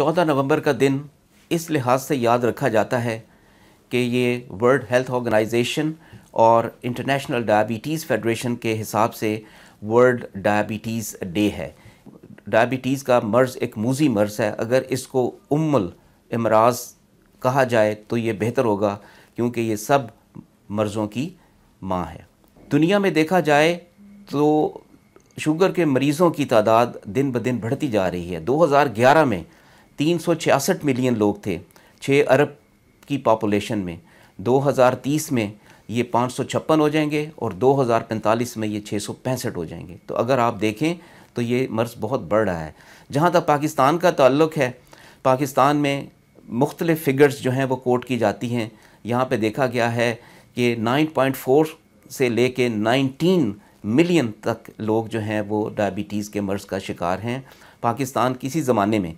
चौदह नवंबर का दिन इस लिहाज से याद रखा जाता है कि ये वर्ल्ड हेल्थ ऑर्गेनाइजेशन और इंटरनेशनल डायबिटीज़ फेडरेशन के हिसाब से वर्ल्ड डायबिटीज़ डे है डायबिटीज़ का मर्ज़ एक मूजी मर्ज़ है अगर इसको उम्मल इमराज कहा जाए तो ये बेहतर होगा क्योंकि ये सब मर्ज़ों की माँ है दुनिया में देखा जाए तो शुगर के मरीज़ों की तादाद दिन ब दिन बढ़ती जा रही है 2011 में 366 मिलियन लोग थे 6 अरब की पॉपुलेशन में 2030 में ये पाँच हो जाएंगे और 2045 में ये छः हो जाएंगे तो अगर आप देखें तो ये मर्ज़ बहुत बढ़ रहा है जहाँ तक पाकिस्तान का ताल्लुक है पाकिस्तान में मुख्तलि फ़िगर्स जो हैं वो कोट की जाती हैं यहाँ पे देखा गया है कि 9.4 से ले कर नाइनटीन मिलियन तक लोग जो हैं वो डायबिटीज़ के मर्ज़ का शिकार हैं पाकिस्तान किसी ज़माने में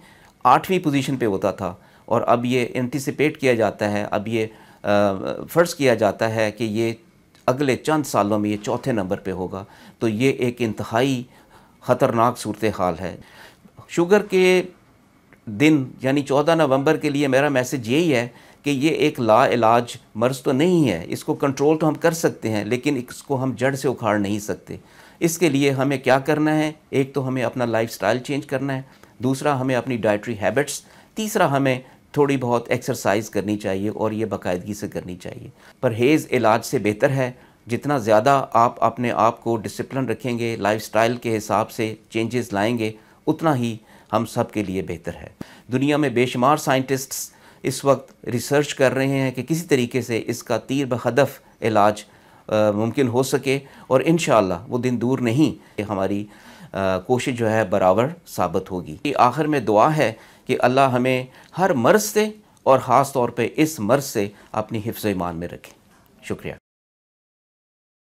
आठवीं पोजीशन पे होता था और अब ये एंटिसिपेट किया जाता है अब ये फ़र्ज़ किया जाता है कि ये अगले चंद सालों में ये चौथे नंबर पे होगा तो ये एक इंतहाई ख़तरनाक सूरत हाल है शुगर के दिन यानी चौदह नवंबर के लिए मेरा मैसेज यही है कि ये एक ला इलाज मर्ज़ तो नहीं है इसको कंट्रोल तो हम कर सकते हैं लेकिन इसको हम जड़ से उखाड़ नहीं सकते इसके लिए हमें क्या करना है एक तो हमें अपना लाइफ स्टाइल चेंज करना है दूसरा हमें अपनी डाइट्री हैबिट्स तीसरा हमें थोड़ी बहुत एक्सरसाइज करनी चाहिए और ये बाकायदगी से करनी चाहिए परहेज़ इलाज से बेहतर है जितना ज़्यादा आप अपने आप को डिसिप्लिन रखेंगे लाइफस्टाइल के हिसाब से चेंजेस लाएंगे उतना ही हम सब के लिए बेहतर है दुनिया में बेशुमार साइंटिस्ट्स इस वक्त रिसर्च कर रहे हैं कि किसी तरीके से इसका तीर बहदफ इलाज मुमकिन हो सके और इन वो दिन दूर नहीं हमारी कोशिश जो है बराबर साबित होगी आखिर में दुआ है कि अल्लाह हमें हर मर्ज़ से और ख़ास तौर पर इस मर्ज़ से अपनी हिफ्ज़ ईमान में रखें शुक्रिया